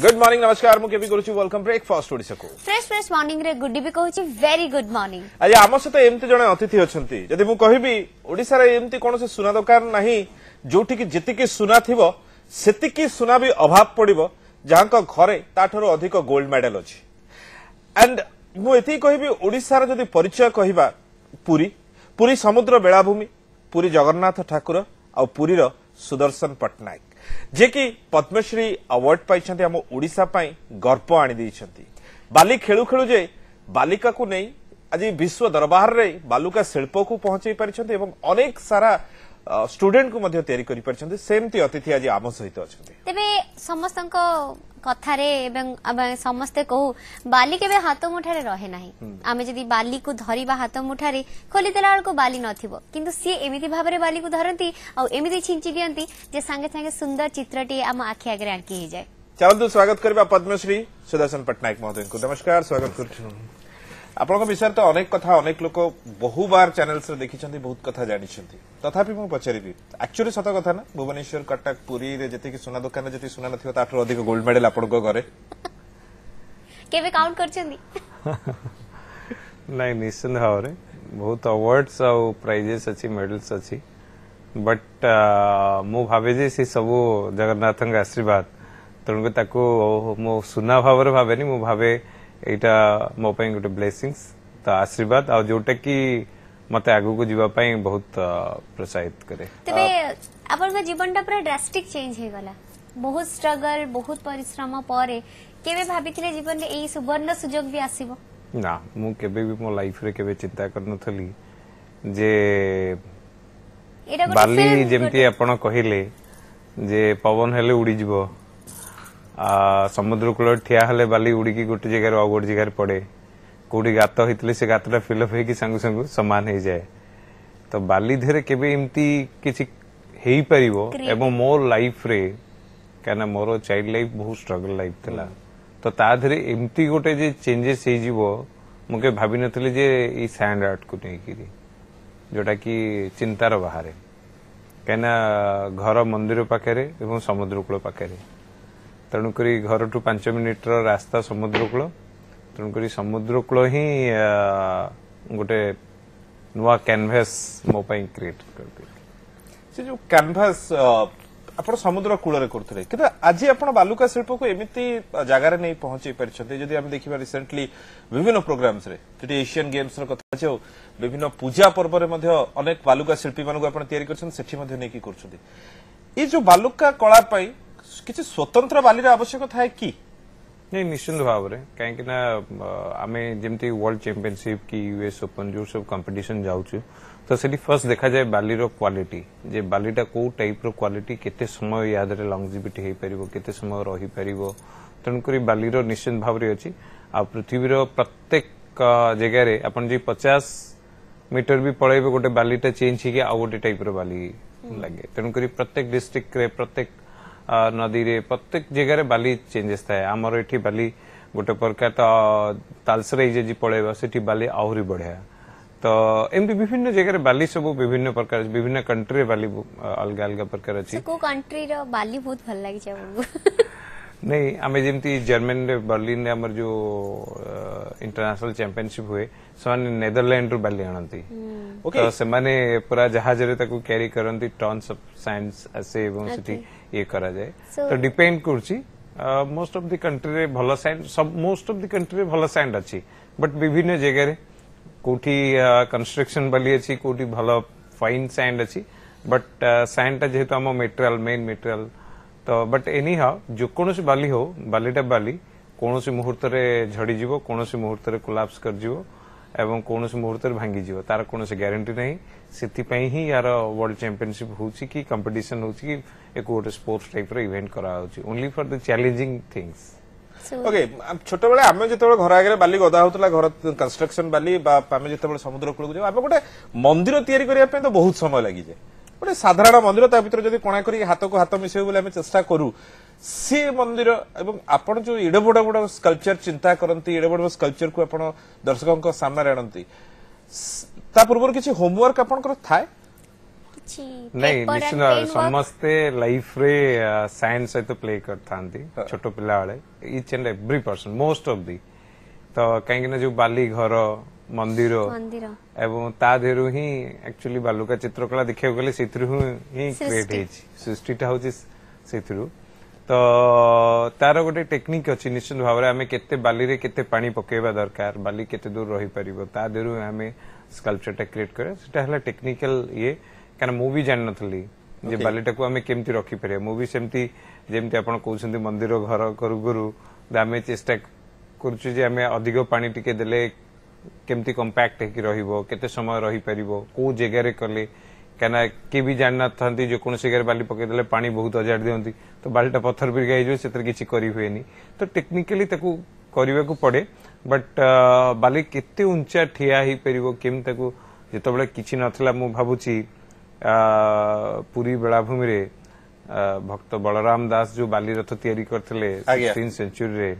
Good morning નમસ્કાર હું કેવી કરુચુ વેલકમ બ્રેકફાસ્ટ ઓડિશાકુ ફ્રેશ ફ્રેશ મોર્નિંગ રે ગુડ બી કહુચી વેરી ગુડ મોર્નિંગ આજે આમ સହିତ એમતી જણે અતિથિ અછંતી જદી હું કહીબી ઓડિશારે એમતી કોણસી સુના દોકાન નહીં જોઠીકી જેતીકી સુના થિବ સેતીકી સુના બી અભાવ પડિબ ଯାହାଙ୍କ ଘରେ ତାଠାରୁ ଅଧିକ ଗୋଲ୍ଡ ମେଡାଲ ଅଛି ଆଣ୍ଡ ମୁଁ ଏତିକି କହିବି ଓଡ଼ିଶାର ଯଦି ପରିଚୟ କହିବା ପୁରୀ ପୁରୀ ସମୁଦ୍ର ବେଳାଭୂମି ପୁରୀ ଜଗନ୍ନାଥ ଠାକୁର ଆଉ ପୁରୀର ସୁଦର୍ଶନ ପଟ୍ଟନାୟକ ଯିଏକି ପଦ୍ମଶ୍ରୀ ଆୱାର୍ଡ ପାଇଛନ୍ତି ଆମ ଓଡ଼ିଶା ପାଇଁ ଗର୍ବ ଆଣିଦେଇଛନ୍ତି ବାଲି ଖେଳୁ ଖେଳୁ ଯେ ବାଲିକାକୁ ନେଇ ଆଜି ବିଶ୍ୱ ଦରବାରରେ ବାଲୁକା ଶିଳ୍ପକୁ ପହଞ୍ଚାଇ ପାରିଛନ୍ତି ଏବଂ ଅନେକ ସାରା স্টুডেন্ট কু মধ্যে তৈরি করি পারছেন সেমতি অতিথি আজ আম সহিত অছন্তি তেবে সমস্তক কথারে এবং সমস্তে কহু বালি কেবে হাত মুঠারে রহে না আমি যদি বালি কু ধরিবা হাত মুঠারে খোলি দেলা বেড়ে বালি নথিব কিন্তু সি এমিতি ভাবে বালি কু ধরন্তি আউ এমিতি ছিঞ্চি দিয়ন্তি যে সাঙ্গে সাঙ্গে সুন্দর চিত্রটি আম আখি আগে আঙ্কি হয়ে যায় চালু স্বাগত করবা পদ্মশ্রী সুদর্শন পট্টনাক মহোদয় নমস্কার স্বাগত করছি ଆପଣଙ୍କ ବିଷୟରେ ତ ଅନେକ କଥା ଅନେକ ଲୋକ ବହୁବାର ଚ୍ୟାନେଲ୍ସରେ ଦେଖିଛନ୍ତି ବହୁତ କଥା ଜାଣିଛନ୍ତି ତଥାପି ମୁଁ ପଚାରିବି ଆକ୍ଚୁଆଲି ସତ କଥା ନା ଭୁବନେଶ୍ୱର କଟକ ପୁରୀରେ ଯେତିକି ସୁନା ଦୋକାନରେ ଯେତିକି ସୁନା ନଥିବ ତାଠାରୁ ଅଧିକ ଗୋଲ୍ଡ ମେଡାଲ ଆପଣଙ୍କ ଘରେ କେବେ କାଉଣ୍ଟ କରିଛନ୍ତି ନାଇଁ ନିଶ୍ଚିନ୍ତ ଭାବରେ ବହୁତ ଆୱାର୍ଡସ୍ ଆଉ ପ୍ରାଇଜେସ୍ ଅଛି ମେଡାଲ୍ସ ଅଛି ବଟ୍ ମୁଁ ଭାବେ ଯେ ସେ ସବୁ ଜଗନ୍ନାଥଙ୍କ ଆଶୀର୍ବାଦ ତେଣୁକରି ତାକୁ ମୁଁ ସୁନା ଭାବରେ ଭାବେନି ମୁଁ ଭାବେ ଏଇଟା ମୋ ପାଇଁ ଗୋଟେ ବ୍ଲେସିଂସ୍ ତା ଆଶୀର୍ବାଦ ଆଉ ଯୋଉଟାକି ମତେ ଆଗକୁ ଯିବା ପାଇଁ ବହୁତ ପ୍ରୋତ୍ସାହିତ କରେ ତେବେ ଆପଣଙ୍କ ଜୀବନଟା ପୁରା ଡ୍ରାଷ୍ଟିକ୍ ଚେଞ୍ଜ ହେଇଗଲା ବହୁତ ଷ୍ଟ୍ରଗଲ ବହୁତ ପରିଶ୍ରମ ପରେ କେବେ ଭାବିଥିଲେ ଜୀବନରେ ଏଇ ସୁବର୍ଣ୍ଣ ସୁଯୋଗ ବି ଆସିବ ନା ମୁଁ କେବେ ବି ମୋ ଲାଇଫରେ କେବେ ଚିନ୍ତା କରିନଥିଲି ଯେ ବାଲି ଯେମିତି ଆପଣ କହିଲେ ଯେ ପବନ ହେଲେ ଉଡ଼ିଯିବ ସମୁଦ୍ରକୂଳରେ ଠିଆ ହେଲେ ବାଲି ଉଡ଼ିକି ଗୋଟେ ଜାଗାରୁ ଆଉ ଗୋଟେ ଜାଗାରେ ପଡ଼େ କେଉଁଠି ଗାତ ହେଇଥିଲେ ସେ ଗାତଟା ଫିଲଅପ୍ ହେଇକି ସାଙ୍ଗେ ସାଙ୍ଗେ ସମାନ ହେଇଯାଏ ତ ବାଲି ଦେହରେ କେବେ ଏମିତି କିଛି ହେଇପାରିବ ଏବଂ ମୋ ଲାଇଫରେ କାହିଁକିନା ମୋର ଚାଇଲ୍ଡ ଲାଇଫ ବହୁତ ଷ୍ଟ୍ରଗଲ ଲାଇଫ ଥିଲା ତ ତା ଦେହରେ ଏମିତି ଗୋଟେ ଯେ ଚେଞ୍ଜେସ୍ ହେଇଯିବ ମୁଁ କେବେ ଭାବିନଥିଲି ଯେ ଏଇ ସ୍ୟାଣ୍ଡ ଆର୍ଟକୁ ନେଇକିରି ଯେଉଁଟାକି ଚିନ୍ତାର ବାହାରେ କାହିଁକିନା ଘର ମନ୍ଦିର ପାଖରେ ଏବଂ ସମୁଦ୍ରକୂଳ ପାଖରେ ତେଣୁକରି ଘରଠୁ ପାଞ୍ଚ ମିନିଟ୍ର ରାସ୍ତା ସମୁଦ୍ରକୂଳ ତେଣୁକରି ସମୁଦ୍ରକୂଳ ହିଁ ଗୋଟେ ନୂଆ କ୍ୟାନଭାସ୍ ମୋ ପାଇଁ କ୍ରିଏଟ୍ କରିଦେଇଛି ସେ ଯୋଉ କ୍ୟାନଭାସ୍ ଆପଣ ସମୁଦ୍ର କୂଳରେ କରୁଥିଲେ କିନ୍ତୁ ଆଜି ଆପଣ ବାଲୁକା ଶିଳ୍ପକୁ ଏମିତି ଜାଗାରେ ନେଇ ପହଞ୍ଚେଇ ପାରିଛନ୍ତି ଯଦି ଆମେ ଦେଖିବା ରିସେଣ୍ଟଲି ବିଭିନ୍ନ ପ୍ରୋଗ୍ରାମ୍ସରେ ସେଠି ଏସିଆନ୍ ଗେମ୍ସର କଥା ଅଛି ଆଉ ବିଭିନ୍ନ ପୂଜା ପର୍ବରେ ମଧ୍ୟ ଅନେକ ବାଲୁକା ଶିଳ୍ପୀମାନଙ୍କୁ ଆପଣ ତିଆରି କରିଛନ୍ତି ସେଠି ମଧ୍ୟ ନେଇକି କରୁଛନ୍ତି ଏ ଯୋଉ ବାଲୁକା କଳା ପାଇଁ କିଛି ସ୍ୱତନ୍ତ୍ର ବାଲିର ଆବଶ୍ୟକ ଥାଏ କି ନାଇଁ ନିଶ୍ଚିନ୍ତ ଭାବରେ କାହିଁକି ନା ଆମେ ଯେମିତି ୱାର୍ଲଡ ଚାମ୍ପିୟନସିପ୍ କି ୟୁଏସ୍ ଓପନ୍ ଯେଉଁ ସବୁ କମ୍ପିଟିସନ୍ ଯାଉଛୁ ତ ସେଠି ଫାର୍ଷ୍ଟ ଦେଖାଯାଏ ବାଲିର କ୍ୱାଲିଟି ଯେ ବାଲିଟା କୋଉ ଟାଇପ୍ର କ୍ୱାଲିଟି କେତେ ସମୟ ୟା ଦେହରେ ଲଙ୍ଗଜିଭିଟି ହେଇପାରିବ କେତେ ସମୟ ରହିପାରିବ ତେଣୁକରି ବାଲିର ନିଶ୍ଚିନ୍ତ ଭାବରେ ଅଛି ଆଉ ପୃଥିବୀର ପ୍ରତ୍ୟେକ ଜାଗାରେ ଆପଣ ଯଦି ପଚାଶ ମିଟର ବି ପଳେଇବେ ଗୋଟେ ବାଲିଟା ଚେଞ୍ଜ ହେଇକି ଆଉ ଗୋଟେ ଟାଇପ୍ର ବାଲି ଲାଗେ ତେଣୁକରି ପ୍ରତ୍ୟେକ ଡିଷ୍ଟ୍ରିକ୍ଟରେ ପ୍ରତ୍ୟେକ नदी में प्रत्येक जगार बाली चेंजेस थाए आम ये बाली गोटे प्रकार तो तालसरे जी पलटी बाली आहरी बढ़िया तो एमती विभिन्न जगह बाली सब विभिन्न प्रकार विभिन्न कंट्री बाली अलग अलग प्रकार अच्छी को कंट्री रो बाली बहुत भल लगे नहीं आम जमी जर्मन बर्लिन रे जो इंटरनेशनल चैंपियनशिप हुए नेदरलैंड रु बाली आणती हम्म। तो, okay. तो से पूरा जहाज रे क्यारी करती टर्नस अफ सैंस आसे ये करा जाए तो डिपेंड कर मोस्ट ऑफ़ द कंट्री रे भला सैंड सब मोस्ट ऑफ़ द कंट्री रे भला सैंड अच्छी बट विभिन्न जगह रे कोठी कंस्ट्रक्शन बली अच्छी कोठी भला फाइन सैंड अच्छी बट सैंड टा जेतो हम मटेरियल मेन मटेरियल तो बट एनी हाउ जो कोनो से बली हो बली बली कोनो से मुहूर्त रे झड़ी जीवो कोनो से मुहूर्त रे कोलैप्स कर जीवो ଏବଂ କୌଣସି ମୁହୂର୍ତ୍ତରେ ଭାଙ୍ଗିଯିବ ତାର କୌଣସି ଗ୍ୟାରେଣ୍ଟି ନାହିଁ ସେଥିପାଇଁ ହିଁ ୟାର ୱାର୍ଲଡ ଚାମ୍ପିୟନସିପ୍ ହେଉଛି କି କମ୍ପିଟିସନ୍ ହେଉଛି କି ଏକ ଗୋଟେ ସ୍ପୋର୍ଟସ୍ ଟାଇପ୍ର ଇଭେଣ୍ଟ କରାହେଉଛି only for the challenging things okay ଛୋଟବେଳେ ଆମେ ଯେତେବେଳେ ଘର ଆଗରେ ବାଲି ଗଦା ହଉଥିଲା ଘର କନଷ୍ଟ୍ରକ୍ସନ ବାଲି ବା ଆମେ ଯେତେବେଳେ ସମୁଦ୍ର କୂଳକୁ ଯାଉ ଆମେ ଗୋଟେ ମନ୍ଦିର ତିଆରି କରିବା ପାଇଁ ତ ବହୁତ ସମୟ ଲାଗିଯାଏ ଗୋଟେ ସାଧାରଣ ମନ୍ଦିର ତା ଭିତରେ ଯଦି କଣା କରିକି ହାତକୁ ହାତ ମିଶାଇବୁ ବୋଲି ଆମେ ଚେଷ୍ଟା କରୁ ସେ ମନ୍ଦିର ଏବଂ ଆପଣ ଯେଉଁ ଏଡ଼େ ବଡ଼ ବଡ଼ ସ୍କଲ୍ପଚର ଚିନ୍ତା କରନ୍ତି ଏଡ଼େ ବଡ଼ ସ୍କଲ୍ପଚରକୁ ଆପଣ ଦର୍ଶକଙ୍କ ସାମ୍ନାରେ ଆଣନ୍ତି ତା ପୂର୍ବରୁ କିଛି ହୋମୱାର୍କ ଆପଣଙ୍କର ଥାଏ ନାଇଁ ନିଶ୍ଚିତ ସମସ୍ତେ ଲାଇଫରେ ସାଇନ୍ସ ସହିତ ପ୍ଲେ କରିଥାନ୍ତି ଛୋଟ ପିଲାବେଳେ each and every person most of the ତ କାହିଁକିନା ଯୋଉ ବାଲି ଘର ମନ୍ଦିର ଏବଂ ତା ଦେହରୁ ହିଁ ଆକ୍ଚୁଆଲି ବାଲୁକା ଚିତ୍ରକଳା ଦେଖିବାକୁ ଗଲେ ସେଥିରୁ ହିଁ କ୍ରିଏଟ୍ ହେଇଛି ସୃଷ୍ଟିଟା ହଉଛି ସେଥିରୁ तो तार गोटे टेक्निक अच्छी निश्चित भाव केत पकेवा दरकार बात दूर रही पार तादेह आम स्कल्पचर टा क्रिएट क्या टेक्निकल ये क्या मुझे जान नी जे okay. बाटा को आम के रखिपर मुझे जमी आपंट मंदिर घर करू करू आम चेस्ट करके कंपैक्ट होते समय रही पार कौ जगार कले କାହିଁକିନା କିଏ ବି ଜାଣିନଥାନ୍ତି ଯେକୌଣସି ଜାଗାରେ ବାଲି ପକେଇଦେଲେ ପାଣି ବହୁତ ଅଜାଡ଼ି ଦିଅନ୍ତି ତ ବାଲିଟା ପଥର ପରିକା ହେଇଯିବ ସେଥିରେ କିଛି କରି ହୁଏନି ତ ଟେକ୍ନିକାଲି ତାକୁ କରିବାକୁ ପଡ଼େ ବଟ୍ ବାଲି କେତେ ଉଞ୍ଚା ଠିଆ ହେଇପାରିବ କେମିତି ତାକୁ ଯେତେବେଳେ କିଛି ନଥିଲା ମୁଁ ଭାବୁଛି ପୁରୀ ବେଳାଭୂମିରେ ଭକ୍ତ ବଳରାମ ଦାସ ଯୋଉ ବାଲିରଥ ତିଆରି କରିଥିଲେ ସିକ୍ସଟିନ୍ ସେଞ୍ଚୁରୀରେ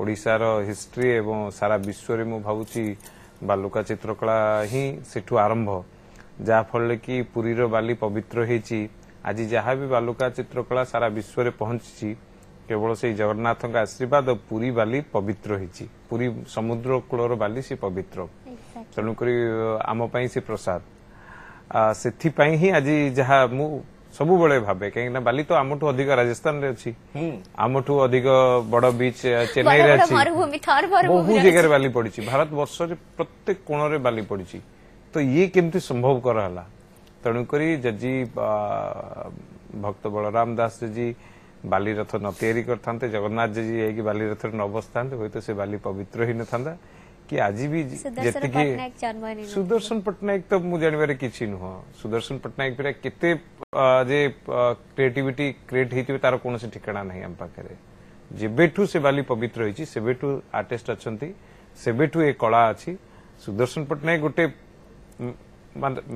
ଓଡ଼ିଶାର ହିଷ୍ଟ୍ରି ଏବଂ ସାରା ବିଶ୍ୱରେ ମୁଁ ଭାବୁଛି ବାଲୁକା ଚିତ୍ରକଳା ହିଁ ସେଠୁ ଆରମ୍ଭ ଯାହାଫଳରେ କି ପୁରୀର ବାଲି ପବିତ୍ର ହେଇଛି ଆଜି ଯାହା ବି ବାଲୁକା ଚିତ୍ରକଳା ସାରା ବିଶ୍ୱରେ ପହଞ୍ଚିଛି କେବଳ ସେଇ ଜଗନ୍ନାଥଙ୍କ ଆଶୀର୍ବାଦ ପୁରୀ ବାଲି ପବିତ୍ର ହେଇଛି ପୁରୀ ସମୁଦ୍ର କୂଳର ବାଲି ସେ ପବିତ୍ର ତେଣୁକରି ଆମ ପାଇଁ ସେ ପ୍ରସାଦ ସେଥିପାଇଁ ହିଁ ଆଜି ଯାହା ମୁଁ ସବୁବେଳେ ଭାବେ କାହିଁକିନା ବାଲି ତ ଆମଠୁ ଅଧିକ ରାଜସ୍ଥାନରେ ଅଛି ଆମଠୁ ଅଧିକ ବଡ ବିଚ୍ ଚେନ୍ନାଇରେ ଅଛି ବହୁ ଜାଗାରେ ବାଲି ପଡିଛି ଭାରତ ବର୍ଷରେ ପ୍ରତ୍ୟେକ କୋଣରେ ବାଲି ପଡିଛି तो ये कमी संभवकर है तेणुक जदि भक्त बलराम दास जेजी बालीरथ न तैयारी कर जगन्नाथ जेजी बालीरथ न बसता हे तो से बाली पवित्र ही न था कि आज भी जी सुदर्शन पट्टनायक तो मुझे जानवर किसी नुह सुदर्शन पट्टनायक क्रिएटिविटी क्रिएट हो तार कौन ठिकाणा ना आम पाखे जेबेठू से बाली पवित्र होती आर्टिस्ट अच्छा से कला अच्छी सुदर्शन पट्टनायक गोटे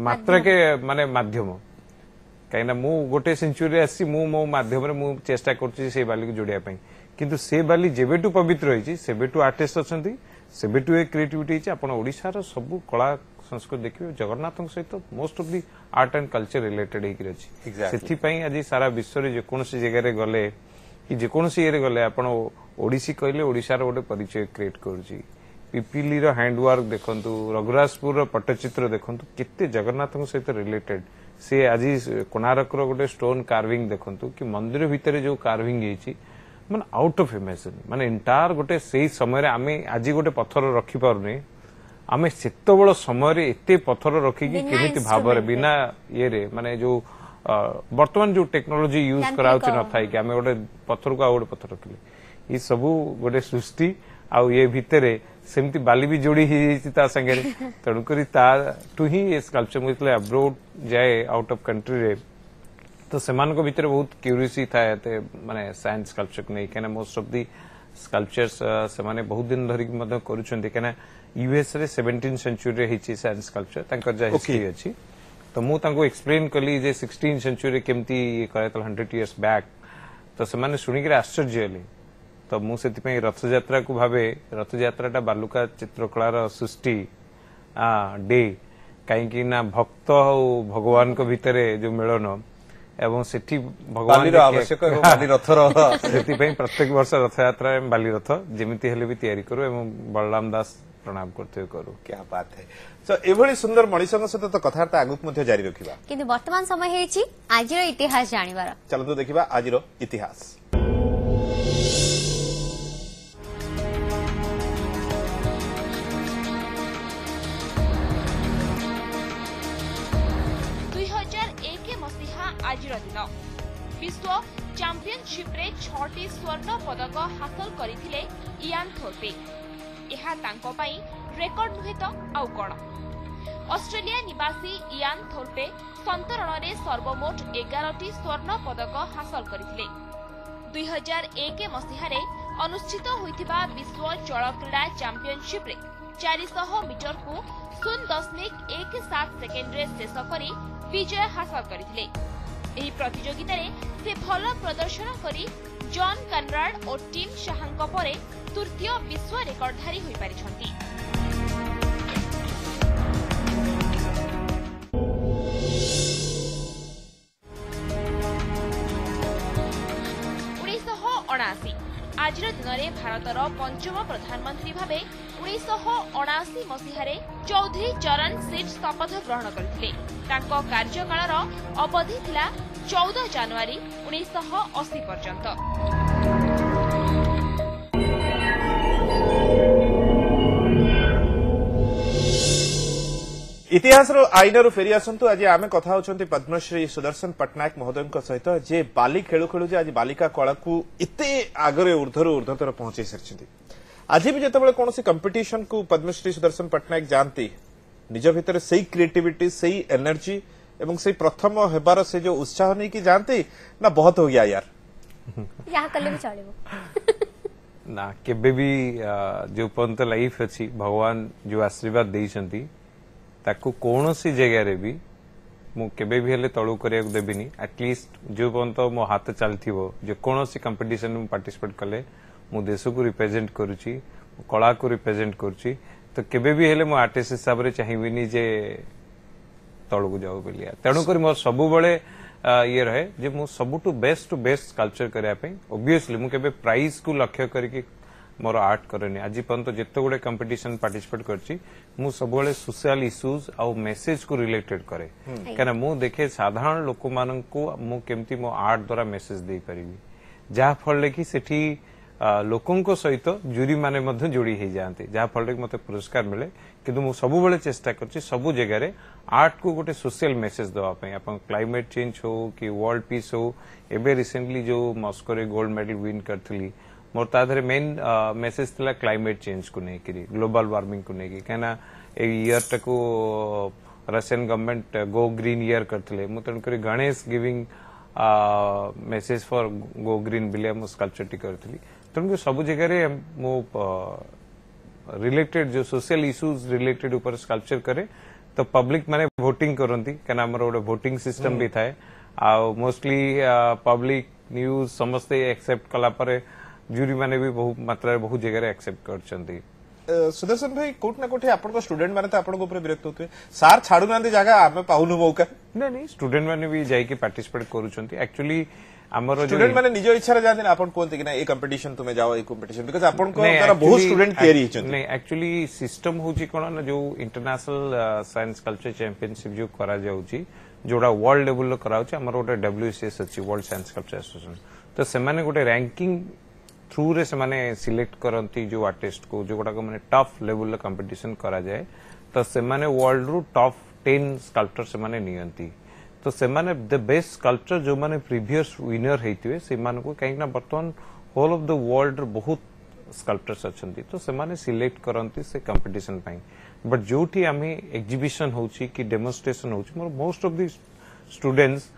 ମାତ୍ରକେ ମାନେ ମାଧ୍ୟମ କାହିଁକିନା ମୁଁ ଗୋଟେ ସେଞ୍ଚୁରୀରେ ଆସିଛି ମୁଁ ମୋ ମାଧ୍ୟମରେ ମୁଁ ଚେଷ୍ଟା କରୁଛି ସେଇ ବାଲିକୁ ଯୋଡ଼ିବା ପାଇଁ କିନ୍ତୁ ସେ ବାଲି ଯେବେଠୁ ପବିତ୍ର ହେଇଛି ସେବେଠୁ ଆର୍ଟିଷ୍ଟ ଅଛନ୍ତି ସେବେଠୁ ଏ କ୍ରିଏଟିଭିଟି ହେଇଛି ଆପଣ ଓଡ଼ିଶାର ସବୁ କଳା ସଂସ୍କୃତି ଦେଖିବେ ଜଗନ୍ନାଥଙ୍କ ସହିତ most of the art and culture related ହେଇକିରି ଅଛି ସେଥିପାଇଁ ଆଜି ସାରା ବିଶ୍ୱରେ ଯେକୌଣସି ଜାଗାରେ ଗଲେ କି ଯେକୌଣସି ଇଏରେ ଗଲେ ଆପଣ ଓଡ଼ିଶୀ କହିଲେ ଓଡ଼ିଶାର ଗୋଟେ ପରିଚୟ କ୍ରିଏଟ୍ କରୁଛି पिपिली रैंडवर्क देखु रघुराजपुर पट्टचित्र देखु जगन्नाथ सहित रिलेटेड सी आज कोणारक रोटे स्टोन कार्विंग देखु मंदिर भितर जो कार्विंग मान आउट ऑफ इमेजिन मान एंटायर गोटे से समय आज गोटे पथर रखी पार नहीं आम से समय पथर रखी भाव बिना ये मानते जो बर्तमान जो टेक्नोलोजी यूज कराऊ न पथर को आ गए पथर रखिले ये सब गोटे सृष्टि आते बाली भी जोड़ी ही संगे तेणुक स्कल्पचर मुझे अब्रोड जाए आउट ऑफ कंट्री तो से भितर बहुत क्यूरीयसी था मानते सैंस स्कल्पचर को नहीं क्या मोस्ट अफ दि स्कल्पचर्स से बहुत दिन कर US seventeen century sand sculpture अच्छी तो मुझे एक्सप्लेन कली सिक्सटीन सेंचुरी केमती ये कर हंड्रेड इयर्स बैक तो से शुणिक आश्चर्य ତ ମୁଁ ସେଥିପାଇଁ ରଥଯାତ୍ରାକୁ ଭାବେ ରଥଯାତ୍ରାଟା ବାଲୁକା ଚିତ୍ରକଳାର ସୃଷ୍ଟି ଡେ କାହିଁକି ନା ଭକ୍ତ ଆଉ ଭଗବାନଙ୍କ ଭିତରେ ଯୋଉ ମିଳନ ଏବଂ ସେଠି ଭଗବାନର ଆବଶ୍ୟକ ବାଲିରଥର ସେଥିପାଇଁ ପ୍ରତ୍ୟେକ ବର୍ଷ ରଥଯାତ୍ରା ବାଲିରଥ ଯେମିତି ହେଲେ ବି ତିଆରି କରୁ ଏବଂ ବଳରାମ ଦାସ ପ୍ରଣାମ করতে କରୁ ক্যা বাত হে সো এভাবে সুন্দর মনিষঙ্ক সহিত তো কথাবার্তা আগুক মধ্যে জারি রাখিবা কিন্তু বর্তমান সময় হেইছি আজির ইতিহাস জানিবার চলন্তু দেখিবা আজির ଚିରଦିନ ବିଶ୍ୱ ଚାମ୍ପିୟନ୍ସିପ୍ରେ ଛଅଟି ସ୍ୱର୍ଣ୍ଣ ପଦକ ହାସଲ କରିଥିଲେ ଇଆନ୍ ଥୋପେ ଏହା ତାଙ୍କ ପାଇଁ ରେକର୍ଡ ନୁହେଁ ତ ଆଉ କ'ଣ ଅଷ୍ଟ୍ରେଲିଆ ନିବାସୀ ଇଆନ୍ ଥୋର୍ପେ ସନ୍ତରଣରେ ସର୍ବମୋଟ ଏଗାରଟି ସ୍ୱର୍ଣ୍ଣ ପଦକ ହାସଲ କରିଥିଲେ ଦୁଇହଜାର ଏକ ମସିହାରେ ଅନୁଷ୍ଠିତ ହୋଇଥିବା ବିଶ୍ୱ ଜଳକ୍ରୀଡ଼ା ଚାମ୍ପିୟନ୍ସିପ୍ରେ ଚାରିଶହ ମିଟରକୁ ଶୂନ ଦଶମିକ ଏକ ସାତ ସେକେଣ୍ଡରେ ଶେଷ କରି ବିଜୟ ହାସଲ କରିଥିଲେ ଏହି ପ୍ରତିଯୋଗିତାରେ ସେ ଭଲ ପ୍ରଦର୍ଶନ କରି ଜନ୍ କନରାଡ୍ ଓ ଟିମ୍ ଶାହାଙ୍କ ପରେ ତୃତୀୟ ବିଶ୍ୱ ରେକର୍ଡଧାରୀ ହୋଇପାରିଛନ୍ତି ଉଣେଇଶହ ଅଣାଅଶୀ ଆଜିର ଦିନରେ ଭାରତର ପଞ୍ଚମ ପ୍ରଧାନମନ୍ତ୍ରୀ ଭାବେ ଉଣେଇଶହ ଅଣାଅଶୀ ମସିହାରେ ଚୌଧୁରୀ ଚରଣ ସିଂ ଶପଥ ଗ୍ରହଣ କରିଥିଲେ ତାଙ୍କ କାର୍ଯ୍ୟକାଳର ଅବଧି ଥିଲା ଚଉଦ ଜାନୁଆରୀ ଉଣେଇଶହ ଅଶୀ ପର୍ଯ୍ୟନ୍ତ ଇତିହାସର ଆଇନରୁ ଫେରିଆସନ୍ତୁ ଆଜି ଆମେ କଥା ହେଉଛନ୍ତି ପଦ୍ମଶ୍ରୀ ସୁଦର୍ଶନ ପଟ୍ଟନାୟକ ମହୋଦୟଙ୍କ ସହିତ ଯେ ବାଲି ଖେଳୁ ଖେଳୁ ଯେ ଆଜି ବାଲିକା କଳାକୁ ଏତେ ଆଗରେ ଉର୍ଦ୍ଧ୍ୱରୁ ଉର୍ଦ୍ଧ୍ୱତର ପହଞ୍ଚାଇ ସାରିଛନ୍ତି आज भी जिते कौन कंपिटन को पद्मश्री सुदर्शन पट्टनायक जाती निज भितर से क्रिएटिविटी एनर्जी एवं से प्रथम हेबार से जो उत्साह नहीं कि जानती ना बहुत हो गया यार ना के भी जो पर्यत लाइफ अच्छी भगवान जो आशीर्वाद देखते जगह रे भी मुझे भी हेल्ले तलू कर देवी एटलिस्ट जो पर्यत मो हाथ चल थो जो कंपिटन पार्टिसिपेट कले मु को रिप्रेजेंट कर कला को रिप्रेजेंट कर तो केवी हेले मुझ आर्टिस्ट हिसाब से चाहेबी जे तल जाऊ बोलिया तेणुक मोर सब ये रहे जे मु सबुठ बेस्ट टू बेस्ट स्कल्पचर करने मु केबे प्राइज को लक्ष्य कर मोर आर्ट करेनी आज पर्यटन जिते गुड कंपिटन पार्टीसीपेट कर सब सोशियाल इश्यूज आउ मेसेज को रिलेटेड कै क्या मुझे देखे साधारण लोक मान मुझे मो आर्ट द्वारा मेसेज दे पारि जहाँ फल से लोक सहित जूरी मान जोड़ी हो जाते जहाँफल मत पुरस्कार मिले कि सब चेस्ट कर सब जगह आर्ट को गोटे सोशियाल मेसेज दवाप क्लैमेट चेज हो कि वर्ल्ड पीस हो ए रिसेंटली जो मस्को गोल्ड मेडल विन करी मोर तर मेन मेसेज थी क्लैमेट चेज को लेकिन ग्लोबाल वार्मिंग को लेकिन कहीं इयर टाक Russian government go green year करते तेणुक Ganesh giving message for go green बिल्कुल स्कल्पचर टी करी तेणुक सब जगार मु रिलेटेड जो सोशल इश्यूज रिलेटेड ऊपर स्कल्पचर करे तो पब्लिक माने भोटिंग करती क्या आम गोटे भोटिंग सिस्टम भी थाए मोस्टली पब्लिक न्यूज समस्त एक्सेप्ट कलापर ज्यूरी मैंने भी बहु मात्रा बहुत जगह एक्सेप्ट करती ସୁଦର୍ଶନ ଭାଇ କୋଉଠି ନା କୋଉଠି ଆପଣଙ୍କ ଷ୍ଟୁଡେଣ୍ଟ ମାନେ ତ ଆପଣଙ୍କ ଉପରେ ବିରକ୍ତ ହଉଥିବେ ସାର୍ ଛାଡୁନାହାନ୍ତି ଜାଗା ଆମେ ପାଉନୁ ମୌକା ନାଇଁ ନାଇଁ ଷ୍ଟୁଡେଣ୍ଟ ମାନେ ବି ଯାଇକି ପାର୍ଟିସିପେଟ କରୁଛନ୍ତି ଆକ୍ଚୁଆଲି ଆମର ଷ୍ଟୁଡେଣ୍ଟ ମାନେ ନିଜ ଇଚ୍ଛାରେ ଯାଆନ୍ତି ନା ଆପଣ କୁହନ୍ତି କି ନା ଏ କମ୍ପିଟିସନ ତୁମେ ଯାଅ ଏ କମ୍ପିଟିସନ ବିକଜ ଆପଣଙ୍କ ଦ୍ୱାରା ବହୁତ ଷ୍ଟୁଡେଣ୍ଟ ତିଆରି ହେଇଛନ୍ତି ନାଇଁ ଆକ୍ଚୁଆଲି ସିଷ୍ଟମ ହଉଛି କଣ ନା ଯୋଉ ଇଣ୍ଟରନ୍ୟାସନାଲ ସାଇନ୍ସ କଲଚର ଚାମ୍ପିୟନସିପ ଯୋଉ କରାଯାଉଛି ଯୋଉଟା ୱାର୍ଲଡ ଲେଭେଲରେ କରାଯାଉଛି ଆମର ଗୋଟେ ଡବ୍ଲ୍ୟୁସିଏସ୍ ଅଛି ୱାର୍ଲଡ ସାଇନ୍ସ କଲଚର ଆସୋସିଏସନ ତ ସେମାନେ ଗୋଟେ ର୍ୟାଙ୍କିଙ୍ଗ थ्रु से सिलेक्ट करती जो आर्टिस्ट को जो गुडा मैंने टफ लेवल कंपिटिशन कराए तो से वर्ल्ड रु टफ टेन स्कल्पचर से तो से बेस्ट स्कल्पचर जो मैंने प्रिभस विनर होते से कहीं बर्तमान होल अफ द वर्ल्ड बहुत स्कल्पचर्स अच्छा तो से सिलेक्ट करती से कंपिटन बट जो आम एक्जिबिशन हो कि हो मोस्ट अफ दि स्टूडेन्ट्स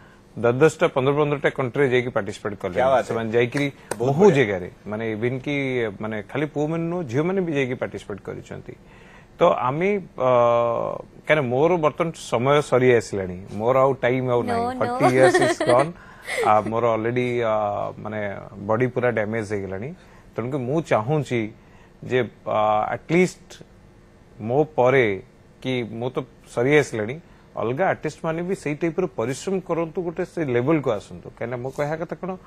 দশ দশটা পনেরো পনেরোটা কন্ট্রি যাইকি পার্টিসিপেট কলে ସେମାନେ ଯାଇକି ବହୁ ଜାଗାରେ ମାନେ ଇଭିନ୍ କି ମାନେ ଖାଲି ପୁଅମାନେ ନୁହଁ ଝିଅମାନେ ବି ଯାଇକି ପାର୍ଟିସିପେଟ୍ କରିଛନ୍ତି ତ ଆମେ କାରଣ ମୋର ବର୍ତ୍ତମାନ ସମୟ ସରି ଆସିଲାଣି ମୋର ଆଉ ଟାଇମ୍ ଆଉ ନାହିଁ ଫର୍ଟି ଇୟର୍ସ ଇଜ୍ ଗନ୍ ମୋର ଅଲରେଡି ମାନେ ବଡି ପୁରା ଡ୍ୟାମେଜ୍ ହେଇଗଲାଣି ତେଣୁକି ମୁଁ ଚାହୁଁଛି ଯେ ଆଟଲିଷ୍ଟ ମୋ ପରେ କି ମୁଁ ତ ସରି ଆସିଲାଣି अलग आर्टिस्ट मान भी सही टाइप रिश्रम करूँ लेवल को आसतु कहीं मो कह कथा कौन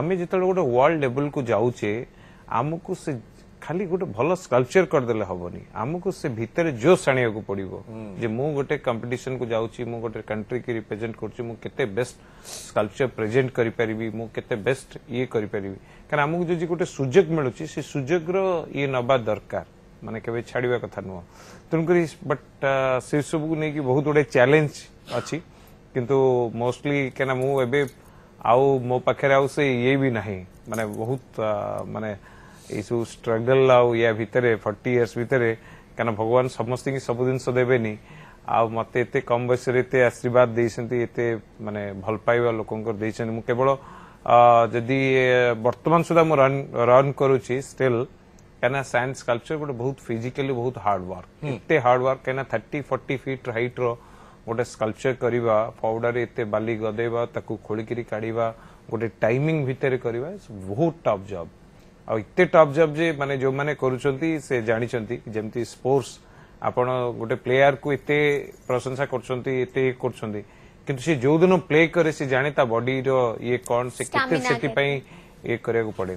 आम जिते गोटे वर्ल्ड लेवल को जाऊे आमको से खाली गोटे भल स्कल्पचर करदे हेनी आमको से भितर जोश आने को पड़ो जो मुझे गोटे कंपिटन को जाऊँ गोटे कंट्री की रिप्रेजेट करते बेस्ट स्कल्पचर प्रेजेट करते बेस्ट ये करी आमको जो गोटे सुजोग मिलूँ से सुजोग्र ये नवा दरकार मानने केवे छाड़ नुह ତେଣୁକରି ବଟ୍ ସେସବୁକୁ ନେଇକି ବହୁତ ଗୁଡ଼ିଏ ଚ୍ୟାଲେଞ୍ଜ ଅଛି କିନ୍ତୁ ମୋଷ୍ଟଲି କାହିଁକିନା ମୁଁ ଏବେ ଆଉ ମୋ ପାଖରେ ଆଉ ସେ ଇଏ ବି ନାହିଁ ମାନେ ବହୁତ ମାନେ ଏଇସବୁ ଷ୍ଟ୍ରଗଲ୍ ଆଉ ୟା ଭିତରେ ଫର୍ଟି ଇୟର୍ସ ଭିତରେ କାହିଁକିନା ଭଗବାନ ସମସ୍ତଙ୍କୁ ସବୁ ଜିନିଷ ଦେବେନି ଆଉ ମୋତେ ଏତେ କମ୍ ବୟସରେ ଏତେ ଆଶୀର୍ବାଦ ଦେଇଛନ୍ତି ଏତେ ମାନେ ଭଲ ପାଇବା ଲୋକଙ୍କର ଦେଇଛନ୍ତି ମୁଁ କେବଳ ଯଦି ବର୍ତ୍ତମାନ ସୁଦ୍ଧା ମୁଁ ରନ୍ ରନ୍ କରୁଛି ଷ୍ଟିଲ୍ क्या सैंड स्कल्पचर गोटे बहुत फिजिकली बहुत हार्ड वर्क इतने हार्ड वर्क कहीं थर्टी फोर्टी फिट हाइट रोटे स्कल्पचर करवा पाउडर इतने बाली गदेवा खोलिकी काढ़ गोटे टाइमिंग भितर कर बहुत टफ जब आते टफ जब जे मानते जो मैंने कर जानते स्पोर्ट्स आप गोटे प्लेयार को प्रशंसा करते कर किंतु जो दिन प्ले करे से जाने बडी रे कौन से, से ये करे को पड़े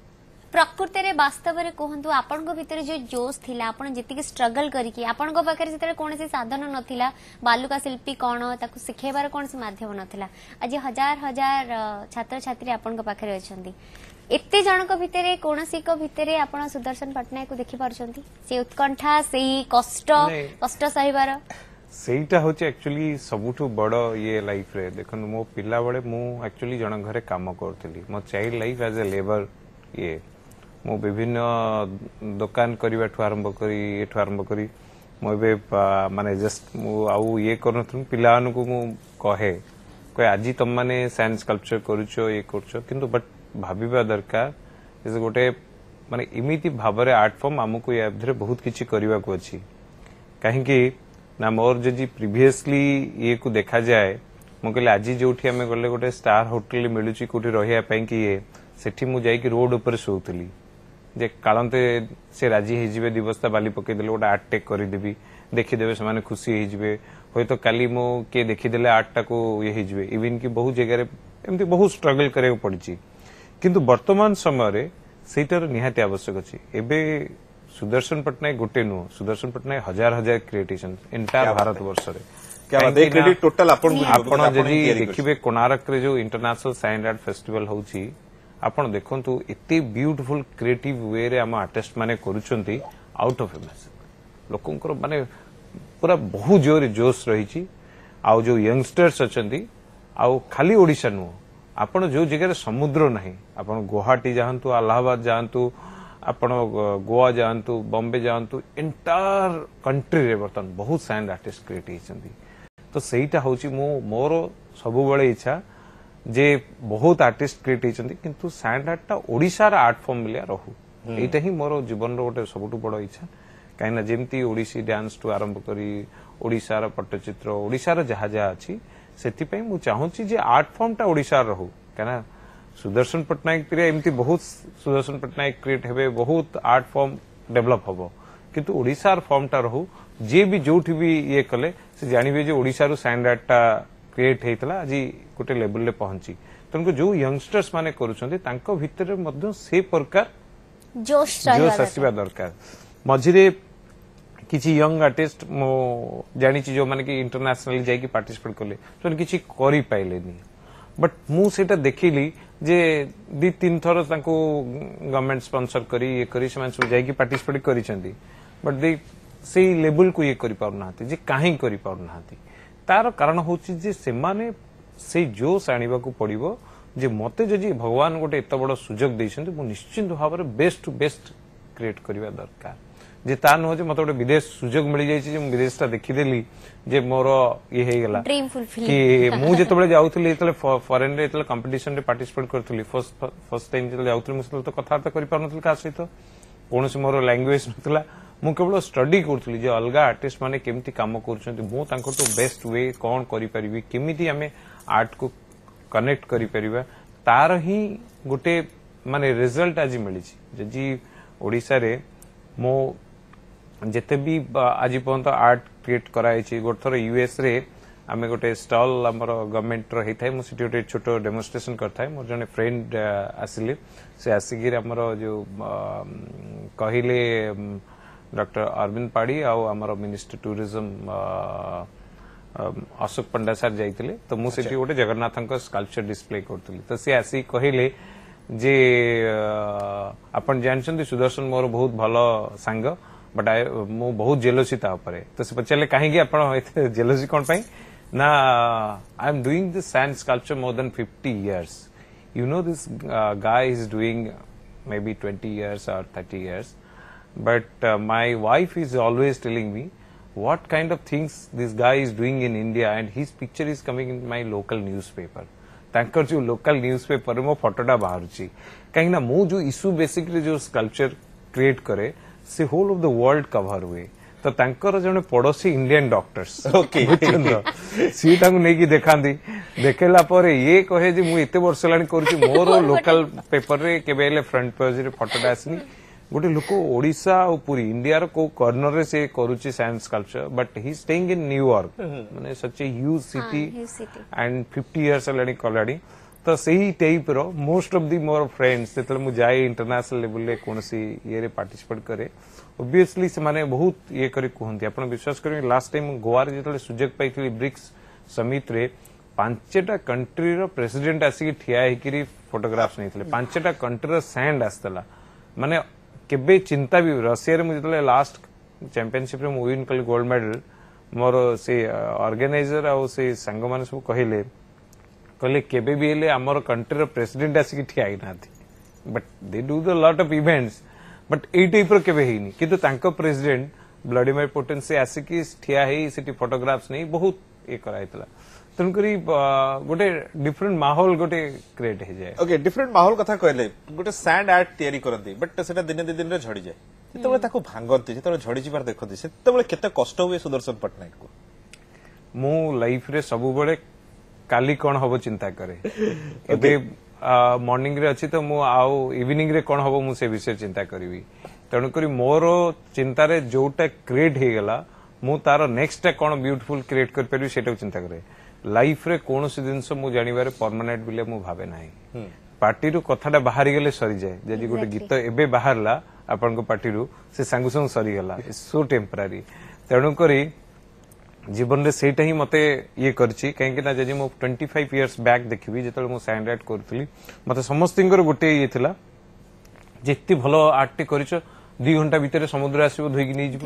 ପ୍ରକୃତିରେ ବାସ୍ତବରେ କୁହନ୍ତୁ ଆପଣଙ୍କ ଭିତରେ ଯେଉଁ ଜୋସ୍ ଥିଲା ଆପଣ ଯେତିକି ଷ୍ଟ୍ରଗଲ୍ କରିକି ଆପଣଙ୍କ ପାଖରେ ଯେତେବେଳେ କୌଣସି ସାଧନ ନଥିଲା ବାଲୁକା ଶିଳ୍ପୀ କ'ଣ ତାକୁ ଶିଖେଇବାର କୌଣସି ମାଧ୍ୟମ ନଥିଲା ଆଜି ହଜାର ହଜାର ଛାତ୍ରଛାତ୍ରୀ ଆପଣଙ୍କ ପାଖରେ ଅଛନ୍ତି ଏତେ ଜଣଙ୍କ ଭିତରେ କୌଣସି ଏକ ଭିତରେ ଆପଣ ସୁଦର୍ଶନ ପଟ୍ଟନାୟକକୁ ଦେଖିପାରୁଛନ୍ତି ସେ ଉତ୍କଣ୍ଠା ସେଇ କଷ୍ଟ କଷ୍ଟ ସହିବାର ସେଇଟା ହେଉଛି ଆକ୍ଚୁଆଲି ସବୁଠୁ ବଡ଼ ଇଏ ଲାଇଫ୍ରେ ଦେଖନ୍ତୁ ମୋ ପିଲାବେଳେ ମୁଁ ଆକ୍ଚୁଆଲି ଜଣଙ୍କ ଘରେ କାମ କରୁଥିଲି ମୋ child life as a labour ଇଏ मु विभिन्न दुकान करने आरंभ कर आरंभ कर मानते जस्ट मु ये कर पा मु कहे कह आज तुम मैंने सैंस कल्चर करुच ये करु बट भाव दरकार गोटे मान इम भाव आर्ट फर्म आमको या धीरे बहुत किसी अच्छी कहीं मोर जी प्रिभसली ये को देखा जाए मुझे आज जो गले गोटे स्टार होटेल मिलूँ कौटी रही किए से जा रोड पर शो जे कालते से राजी हो दिवसा बाली पकईदे गोटे आर्ट टेक करदेवि देखीदे से खुशी होते हुए तो कल मो किए देखीदे आर्टा को ये हो इवन कि बहुत जगह एमती बहुत स्ट्रगल करा पड़ी किंतु वर्तमान समय निहाती आवश्यक अच्छी एवं सुदर्शन पट्टनायक गोटे नुह सुदर्शन पट्टनायक हजार हजार क्रिएटेशन एंटायर भारत वर्ष टोटल देखिए कोणारक जो इंटरनेशनल साइन आर्ट फेस्टिवल होची ଆପଣ ଦେଖନ୍ତୁ ଏତେ ବ୍ୟୁଟିଫୁଲ୍ କ୍ରିଏଟିଭ୍ ୱେରେ ଆମ ଆର୍ଟିଷ୍ଟ ମାନେ କରୁଛନ୍ତି ଆଉଟ୍ ଅଫ୍ ଇମେଜ୍ ଲୋକଙ୍କର ମାନେ ପୁରା ବହୁ ଜୋରରେ ଜୋସ୍ ରହିଛି ଆଉ ଯେଉଁ ୟଙ୍ଗଷ୍ଟର୍ସ ଅଛନ୍ତି ଆଉ ଖାଲି ଓଡ଼ିଶା ନୁହଁ ଆପଣ ଯେଉଁ ଜାଗାରେ ସମୁଦ୍ର ନାହିଁ ଆପଣ ଗୁଆହାଟି ଯାଆନ୍ତୁ ଆହ୍ଲାବାଦ ଯାଆନ୍ତୁ ଆପଣ ଗୋଆ ଯାଆନ୍ତୁ ବମ୍ବେ ଯାଆନ୍ତୁ ଏଣ୍ଟାୟାର କଣ୍ଟ୍ରିରେ ବର୍ତ୍ତମାନ ବହୁତ ସାଇଣ୍ଡ ଆର୍ଟିଷ୍ଟ କ୍ରିଏଟ୍ ହେଇଛନ୍ତି ତ ସେଇଟା ହେଉଛି ମୁଁ ମୋର ସବୁବେଳେ ଇଚ୍ଛା ଯେ ବହୁତ ଆର୍ଟିଷ୍ଟ କ୍ରିଏଟ୍ ହେଇଛନ୍ତି କିନ୍ତୁ ସ୍ୟାଣ୍ଡ ଆର୍ଟଟା ଓଡ଼ିଶାର ଆର୍ଟ ଫର୍ମ ଭଳିଆ ରହୁ ଏଇଟା ହିଁ ମୋର ଜୀବନର ଗୋଟେ ସବୁଠୁ ବଡ଼ ଇଚ୍ଛା କାହିଁକିନା ଯେମିତି ଓଡ଼ିଶୀ ଡ୍ୟାନ୍ସଠୁ ଆରମ୍ଭ କରି ଓଡ଼ିଶାର ପଟ୍ଟଚିତ୍ର ଓଡ଼ିଶାର ଯାହା ଯାହା ଅଛି ସେଥିପାଇଁ ମୁଁ ଚାହୁଁଛି ଯେ ଆର୍ଟ ଫର୍ମଟା ଓଡ଼ିଶାର ରହୁ କାହିଁକିନା ସୁଦର୍ଶନ ପଟ୍ଟନାୟକ ପିରିଆ ଏମିତି ବହୁତ ସୁଦର୍ଶନ ପଟ୍ଟନାୟକ କ୍ରିଏଟ୍ ହେବେ ବହୁତ ଆର୍ଟ ଫର୍ମ ଡେଭଲପ୍ ହେବ କିନ୍ତୁ ଓଡ଼ିଶାର ଫର୍ମଟା ରହୁ ଯିଏ ବି ଯୋଉଠି ବି ଇଏ କଲେ ସେ ଜାଣିବେ ଯେ ଓଡ଼ିଶାରୁ ସ୍ୟାଣ୍ଡ ଆର୍ଟଟା क्रिएट होता आज गोटे लेवल पहुंची तेणु जो यंगस्टर्स मैंने तांको प्रकार जोश आसवा दरकार मझे किसी यंग आर्टिस्ट मो जानी जो मैंने इंटरनेशनल पार्टिसिपेट कले तो किसी बट मुझे देख ली जे दी तीन थर तक गवर्नमेंट स्पन्सर कर ये कर कर लेवल को ये कहीं कर ना তার কারণ হচ্ছে যে সেমানে সেই জোশ আনিবাকু পড়িব যে মতে যদি ভগবান গোটে এত বড় সুযোগ দিয়েছেন মু নিশ্চিন্ত ভাবে বেস্ট টু বেস্ট ক্রিয়েট করা দরকার যে তা নুহ যে মতো গোটে বিদেশ সুযোগ মিলি যাইছে যে বিদেশটা দেখিদেলি যে মোর ইয়ে হয়েগলা কি মু যেতবে যাওলি যেতবে ফরেন রে যেতবে কম্পিটিশন রে পার্টিসিপেট করুলি ফার্স্ট ফার্স্ট টাইম যেতবে যাওলি মু সেতবে কথাবার্তা করে পারুনଥିଲି কাହା সহিত কোনসি মোর ল্যাঙ্গুয়েজ নথিলা ମୁଁ କେବଳ ଷ୍ଟଡି କରୁଥିଲି ଯେ ଅଲଗା ଆର୍ଟିଷ୍ଟ ମାନେ କେମିତି କାମ କରୁଛନ୍ତି ମୁଁ ତାଙ୍କଠୁ ବେଷ୍ଟ ୱେ କ'ଣ କରିପାରିବି କେମିତି ଆମେ ଆର୍ଟକୁ କନେକ୍ଟ କରିପାରିବା ତାର ହିଁ ଗୋଟେ ମାନେ ରେଜଲ୍ଟ ଆଜି ମିଳିଛି ଯଦି ଓଡ଼ିଶାରେ ମୋ ଯେତେ ବି ଆଜି ପର୍ଯ୍ୟନ୍ତ ଆର୍ଟ କ୍ରିଏଟ୍ କରାହେଇଛି ଗୋଟେ ଥର ୟୁଏସ୍ରେ ଆମେ ଗୋଟେ ଷ୍ଟଲ୍ ଆମର ଗଭର୍ଣ୍ଣମେଣ୍ଟର ହେଇଥାଏ ମୁଁ ସେଠି ଗୋଟେ ଛୋଟ ଡେମୋନ୍ଷ୍ଟ୍ରେସନ୍ କରିଥାଏ ମୋର ଜଣେ ଫ୍ରେଣ୍ଡ ଆସିଲେ ସେ ଆସିକିରି ଆମର ଯେଉଁ କହିଲେ ડૉક્ટર અરવિંદ પાଢ଼ୀ ଆଉ ଆମର minister tourism Ashok Panda sir ଯାଇଥିଲେ ତ ମୁଁ ସେଠି ଗୋଟେ ଜଗନ୍ନାଥଙ୍କ ସ୍କାଲ୍ପଚର ଡିସପ୍ଲେ କରୁଥିଲି ତ ସିଏ ଆସିକି କହିଲେ ଯେ ଆପଣ ଜାଣିଛନ୍ତି ସୁଦର୍ଶନ ମୋର ବହୁତ ଭଲ ସାଙ୍ଗ ବଟ୍ ମୁଁ ବହୁତ ଜେଲୋସି ତା ଉପରେ ତ ସେ ପଚାରିଲେ କାହିଁକି ଆପଣ ଏତେ ଜେଲୋସି କ'ଣ ପାଇଁ ନା I am doing this sand sculpture more than fifty years you know this guy is doing may be twenty years or thirty years but uh, my wife is always telling me what kind of things this guy is doing in India and his picture is coming in my local newspaper. ତାଙ୍କର ଯେଉଁ local news ପେପରରେ ମୋ ଫଟୋଟା ବାହାରୁଛି କାହିଁକିନା ମୁଁ ଯେଉଁ issue ବେସିକ୍ରେ ଯେଉଁ ସ୍କଲ୍ପଚର୍ କ୍ରିଏଟ୍ କରେ ସେ whole of the world cover ହୁଏ ତ ତାଙ୍କର ଜଣେ ପଡୋଶୀ ଇଣ୍ଡିଆନ୍ ଡକ୍ଟର୍ସ ସିଏ ତାଙ୍କୁ ନେଇକି ଦେଖାନ୍ତି ଦେଖେଇଲା ପରେ ଇଏ କହେ ଯେ ମୁଁ ଏତେ ବର୍ଷ ହେଲାଣି କରୁଛି ମୋର ଲୋକାଲ ପେପରରେ କେବେ ହେଲେ ଫ୍ରଣ୍ଟ ପେଜରେ ଫଟୋଟା ଆସିନି ଗୋଟେ ଲୋକ ଓଡ଼ିଶା ଆଉ ପୁରୀ ଇଣ୍ଡିଆର କୋଉ କର୍ଣ୍ଣରରେ ସେ କରୁଛି science culture but he staying in New York ମାନେ such a huge city and fifty years ହେଲାଣି କଲାଣି ତ ସେଇ ଟାଇପ୍ର ମୋଷ୍ଟ ଅଫ୍ ଦି ମୋର ଫ୍ରେଣ୍ଡସ୍ ଯେତେବେଳେ ମୁଁ ଯାଏ ଇଣ୍ଟରନ୍ୟାସନାଲ ଲେଭେଲରେ କୌଣସି ଇଏରେ ପାର୍ଟିସିପେଟ କରେ ଓବିୟସଲି ସେମାନେ ବହୁତ ଇଏ କରି କୁହନ୍ତି ଆପଣ ବିଶ୍ୱାସ କରିବେ ଲାଷ୍ଟ ଟାଇମ୍ ମୁଁ ଗୋଆରେ ଯେତେବେଳେ ସୁଯୋଗ ପାଇଥିଲି ବ୍ରିକ୍ସ ସମିଟରେ ପାଞ୍ଚଟା କଣ୍ଟ୍ରିର ପ୍ରେସିଡେଣ୍ଟ ଆସିକି ଠିଆ ହେଇକିରି ଫଟୋଗ୍ରାଫ୍ସ ନେଇଥିଲେ ପାଞ୍ଚଟା କଣ୍ଟ୍ରିର ସ୍ୟାଣ୍ଡ ଆସିଥିଲା ମାନେ के चिंता भी रशिया जो लास्ट चंपिशिप विन कल गोल्ड मेडल मोर से अर्गानाइजर आंग मैंने सब कहले कहले के आमर कंट्री रेसीडेट आसिक ठिया ना but they do the lot of events but ये टाइप रही कि प्रेसीडेट ब्लडीमेर पोटेन्सी आसिक ठिया फटोग्राफ्स नहीं बहुत ये कराइला তেଣুকরি ଗୋଟେ ଡିଫରେଣ୍ଟ ମାହୋଲ ଗୋଟେ କ୍ରିଏଟ୍ ହେଇଯାଏ ଓକେ ଡିଫରେଣ୍ଟ ମାହୋଲ କଥା କହିଲେ ଗୋଟେ ସ୍ୟାଣ୍ଡ ଆର୍ଟ ତିଆରି କରନ୍ତି ବଟ୍ ସେଟା ଦିନେ ଦି ଦିନରେ ଝଡ଼ିଯାଏ ଯେତେବେଳେ ତାକୁ ଭାଙ୍ଗନ୍ତି ଯେତେବେଳେ ଝଡ଼ିଯିବାର ଦେଖନ୍ତି ସେତେବେଳେ କେତେ କଷ୍ଟ ହୁଏ ସୁଦର୍ଶନ ପଟ୍ଟନାୟକଙ୍କୁ ମୁଁ ଲାଇଫରେ ସବୁବେଳେ କାଲି କ'ଣ ହବ ଚିନ୍ତା କରେ ଏବେ ମର୍ଣ୍ଣିଂରେ ଅଛି ତ ମୁଁ ଆଉ ଇଭିନିଂରେ କ'ଣ ହବ ମୁଁ ସେ ବିଷୟରେ ଚିନ୍ତା କରିବି ତେଣୁକରି ମୋର ଚିନ୍ତାରେ ଯୋଉଟା କ୍ରିଏଟ୍ ହେଇଗଲା ମୁଁ ତାର ନେକ୍ସଟଟା କ'ଣ ବିୟୁଟିଫୁଲ୍ କ୍ରିଏଟ୍ କରିପାରିବି ସେଇଟାକୁ ଚିନ୍ତା କରେ ଲାଇଫ୍ରେ କୌଣସି ଜିନିଷ ମୁଁ ଜାଣିବାରେ ପରମାନେଣ୍ଟ ବୋଲି ମୁଁ ଭାବେ ନାହିଁ ପାଟିରୁ କଥାଟା ବାହାରିଗଲେ ସରିଯାଏ ଯଦି ଗୋଟେ ଗୀତ ଏବେ ବାହାରିଲା ଆପଣଙ୍କ ପାଟିରୁ ସେ ସାଙ୍ଗେ ସାଙ୍ଗେ ସରିଗଲା ସୋ ଟେମ୍ପରାରୀ ତେଣୁକରି ଜୀବନରେ ସେଇଟା ହିଁ ମୋତେ ଇଏ କରିଛି କାହିଁକି ନା ଯଦି ମୁଁ ଟ୍ୱେଣ୍ଟି ଫାଇଭ୍ ଇୟର୍ସ ବ୍ୟାକ୍ ଦେଖିବି ଯେତେବେଳେ ମୁଁ ସାଇଣ୍ଡ ଆର୍ଟ କରୁଥିଲି ମୋତେ ସମସ୍ତଙ୍କର ଗୋଟିଏ ଇଏ ଥିଲା ଯେତେ ଭଲ ଆର୍ଟଟି କରିଛ ଦୁଇ ଘଣ୍ଟା ଭିତରେ ସମୁଦ୍ର ଆସିବ ଧୋଇକି ନେଇଯିବ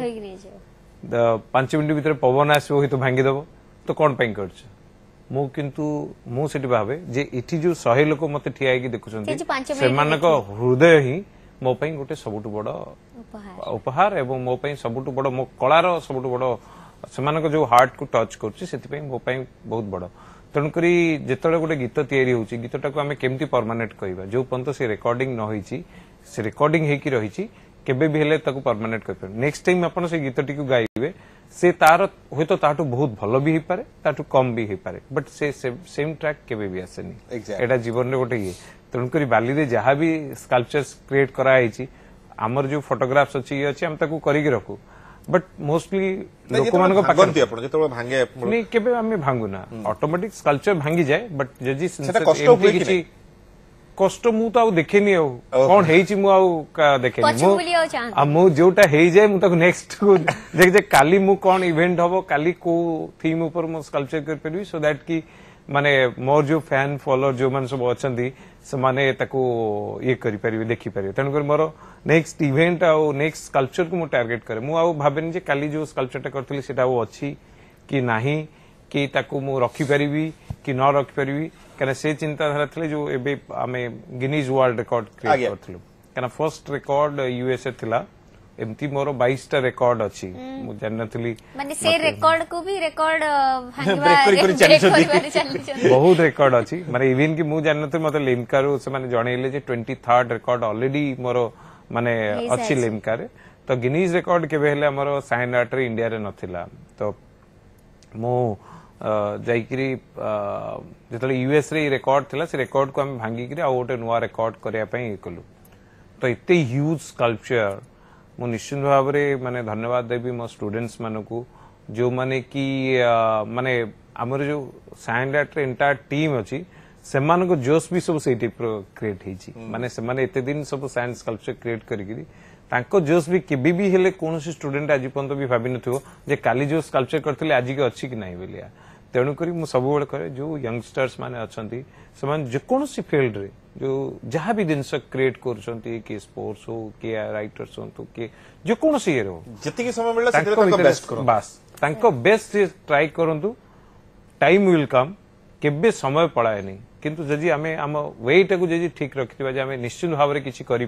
ପାଞ୍ଚ ମିନିଟ୍ ଭିତରେ ପବନ ଆସିବ ହୁଏତ ଭାଙ୍ଗିଦେବ ତ କ'ଣ ପାଇଁ କରିଛ ମୁଁ କିନ୍ତୁ ମୁଁ ସେଠି ଭାବେ ଯେ ଏଠି ଯୋଉ ଶହେ ଲୋକ ମତେ ଠିଆ ହେଇକି ଦେଖୁଛନ୍ତି ସେମାନଙ୍କ ହୃଦୟ ହିଁ ମୋ ପାଇଁ ଗୋଟେ ସବୁଠୁ ବଡ ଉପହାର ଏବଂ ମୋ ପାଇଁ ସବୁଠୁ ବଡ ମୋ କଳାର ସବୁଠୁ ବଡ ସେମାନଙ୍କ ଯୋଉ ହାର୍ଟକୁ ଟଚ୍ କରୁଛି ସେଥିପାଇଁ ମୋ ପାଇଁ ବହୁତ ବଡ ତେଣୁକରି ଯେତେବେଳେ ଗୋଟେ ଗୀତ ତିଆରି ହେଉଛି ଗୀତଟାକୁ ଆମେ କେମିତି ପରମାନେଣ୍ଟ କରିବା ଯୋଉ ପର୍ଯ୍ୟନ୍ତ ସେ ରେକର୍ଡିଂ ନ ହେଇଛି ସେ ରେକର୍ଡିଂ ହେଇକି ରହିଛି କେବେ ବି ହେଲେ ତାକୁ ପରମାନେଣ୍ଟ କରିପାରିବେ ନେକ୍ସଟ ଟାଇମ୍ ଆପଣ ସେ ଗୀତଟିକୁ ଗାଇବେ ସେ ତାର ହୁଏତ ତାଠୁ ବହୁତ ଭଲ ବି ହେଇପାରେ ତାଠୁ କମ୍ ବି ହେଇପାରେ ବଟ୍ ସେ ସେମ୍ ଟ୍ରାକ୍ କେବେ ବି ଆସେନି ଏଇଟା ଜୀବନରେ ଗୋଟେ ଇଏ ତେଣୁକରି ବାଲିରେ ଯାହା ବି ସ୍କାଲ୍ପଚର୍ସ କ୍ରିଏଟ୍ କରାହେଇଛି ଆମର ଯୋଉ ଫଟୋଗ୍ରାଫ୍ସ ଅଛି ଇଏ ଅଛି ଆମେ ତାକୁ କରିକି ରଖୁ ବଟ୍ ମୋଷ୍ଟଲି ଲୋକମାନଙ୍କ ପାଖରେ କେବେ ଆମେ ଭାଙ୍ଗୁନା ଅଟୋମେଟିକ୍ ସ୍କାଲ୍ପଚର ଭାଙ୍ଗିଯାଏ ବଟ୍ ଯଦି କିଛି कष्ट मु त देखेनी आउ कोन हेची मु आउ देखेनी मु आ मु जोटा हे जाय मु त नेक्स्ट देख जे काली मु कोन इवेंट होबो काली को थीम ऊपर मु स्कल्पचर कर परबी सो दैट की माने मोर जो फैन फॉलोअर जो मन सब अछंदी से माने ताको ये करि परबी देखि परियो तण कर मोर नेक्स्ट इवेंट आउ नेक्स्ट स्कल्पचर को मु टारगेट करे मु आउ भाबेनी जे काली जो स्कल्पचर ट करथली सेटा ओ अछि कि नाही कि ताको मु रखि परबी कि न रखि परबी କାହିଁକିନା ସେ ଚିନ୍ତାଧାରା ଥିଲେ ଯୋଉ ଏବେ ଆମେ ଗିନିଜ୍ ୱାର୍ଲଡ ରେକର୍ଡ କ୍ରିଏଟ୍ କରିଥିଲୁ କାହିଁକିନା ଫର୍ଷ୍ଟ ରେକର୍ଡ ୟୁଏସଏ ଥିଲା ଏମିତି ମୋର ବାଇଶଟା ରେକର୍ଡ ଅଛି ମୁଁ ଜାଣିନଥିଲି ବହୁତ ରେକର୍ଡ ଅଛି ମାନେ ଇଭିନ୍ କି ମୁଁ ଜାଣିନଥିଲି ମତେ ଲିମ୍କାରୁ ସେମାନେ ଜଣେଇଲେ ଯେ ଟ୍ୱେଣ୍ଟି ଥାର୍ଡ ରେକର୍ଡ ଅଲରେଡି ମୋର ମାନେ ଅଛି ଲିମ୍କାରେ ତ ଗିନିଜ୍ ରେକର୍ଡ କେବେ ହେଲେ ଆମର ସାଇନ୍ ଆର୍ଟରେ ଇଣ୍ଡିଆରେ ନଥିଲା ତ ମୁଁ जाते यूएस रेकर्ड थी से रेकर्ड को भांगिक नुआ रेकर्ड करने तो ये ह्यूज स्कल्पचर मुझ निश्चिंत भाव मैंने धन्यवाद देवी मो स्टूडेंट्स मान को जो मैंने कि मानने आम जो सैंड आर्ट एंटायर टीम अच्छी से जोश भी सब से क्रिएट होती मानने से सब सैंड स्कल्पचर क्रिएट कर जोश भी के भी हेले कौनसी स्टूडेंट आज पर्यत भी भाव नो काली जो स्कल्पचर करते आज के अच्छी कि नहीं बोलिया तेणुक सब कहे जो यंगस्टर्स मैंने अच्छा से कौनसी फिल्ड रे जो जहाँ भी जिनस क्रिएट कर स्पोर्ट्स हो किए रईटर्स हूँ किए जेकोसी ये हो समय बेस्ट बेस्ट ट्राए कर टाइम विलकम के समय पलाएनि कितु जदि आम वेटा को ठीक रखा निश्चित भाव में किसी कर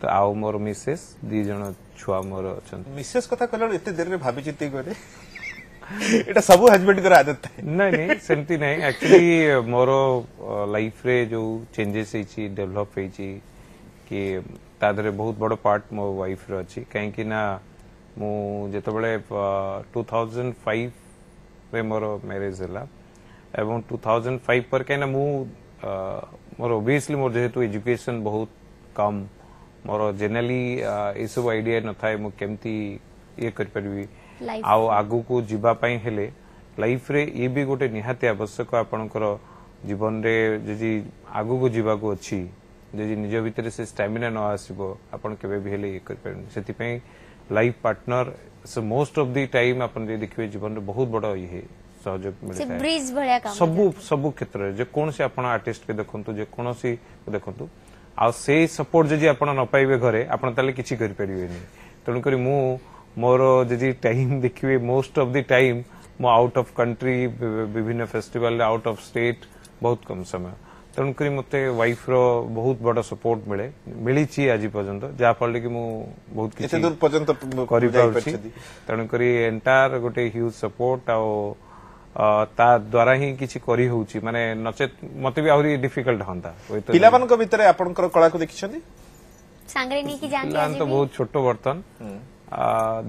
ତ ଆଉ ମୋର ମିସେସ୍ ଦି ଜଣ ଛୁଆ ମୋର ଅଛନ୍ତି ମିସେସ୍ କଥା କହିଲା ଏତେ ଦେରିରେ ଭାବି ଚିନ୍ତି କହିଲେ ଏଇଟା ସବୁ ହଜବେଣ୍ଡଙ୍କର ଆଦତ ଥାଏ ନାଇଁ ନାଇଁ ସେମିତି ନାଇଁ ଆକ୍ଚୁଆଲି ମୋର ଲାଇଫରେ ଯୋଉ ଚେଞ୍ଜେସ୍ ହେଇଛି ଡେଭଲପ ହେଇଛି କି ତା ଦେହରେ ବହୁତ ବଡ଼ ପାର୍ଟ ମୋ ୱାଇଫର ଅଛି କାହିଁକି ନା ମୁଁ ଯେତେବେଳେ ଟୁ ଥାଉଜେଣ୍ଡ ଫାଇଭରେ ମୋର ମ୍ୟାରେଜ ହେଲା ଏବଂ ଟୁ ଥାଉଜେଣ୍ଡ ଫାଇଭ ପରେ କାହିଁକିନା ମୁଁ ମୋର ଓବିୟସଲି ମୋର ଯେହେତୁ ଏଜୁକେସନ୍ ବହୁତ କମ୍ मोर जेनेली सब आईडिया न था कमिपरि आग को जीवाई हेले लाइफ रे ये भी गोटे निहाती आवश्यक आपणकर जीवन रे जी आग को जीवा को अच्छी जी निज भितर से स्टामिना न आसब के से लाइफ पार्टनर से मोस्ट ऑफ़ द टाइम आप देखिए जीवन रे बहुत बड़ा ये सब सब क्षेत्र आर्टिस्ट के देखो जेकोसी देखो ଆଉ ସେଇ ସପୋର୍ଟ ଯଦି ଆପଣ ନ ପାଇବେ ଘରେ ଆପଣ ତାହେଲେ କିଛି କରିପାରିବେନି ତେଣୁକରି ମୁଁ ମୋର ଯଦି ଟାଇମ୍ ଦେଖିବେ ମୋଷ୍ଟ ଅଫ୍ ଦି ଟାଇମ୍ ମୁଁ ଆଉଟ୍ ଅଫ୍ କଣ୍ଟ୍ରି ବିଭିନ୍ନ ଫେଷ୍ଟିଭାଲରେ ଆଉଟ୍ ଅଫ୍ ଷ୍ଟେଟ୍ ବହୁତ କମ୍ ସମୟ ତେଣୁକରି ମୋତେ ୱାଇଫ୍ର ବହୁତ ବଡ଼ ସପୋର୍ଟ ମିଳେ ମିଳିଛି ଆଜି ପର୍ଯ୍ୟନ୍ତ ଯାହାଫଳରେ କି ମୁଁ ବହୁତ କିଛି କରିପାରୁଛି ତେଣୁକରି ଏଣ୍ଟାୟାର ଗୋଟେ ହ୍ୟୁଜ୍ ସପୋର୍ଟ ଆଉ ताद्वारा ही करी हूँ मानने नचे भी आहरी डिफिकल्ट हाँ पाला भितर आप कला को देखी तो बहुत छोट बर्तन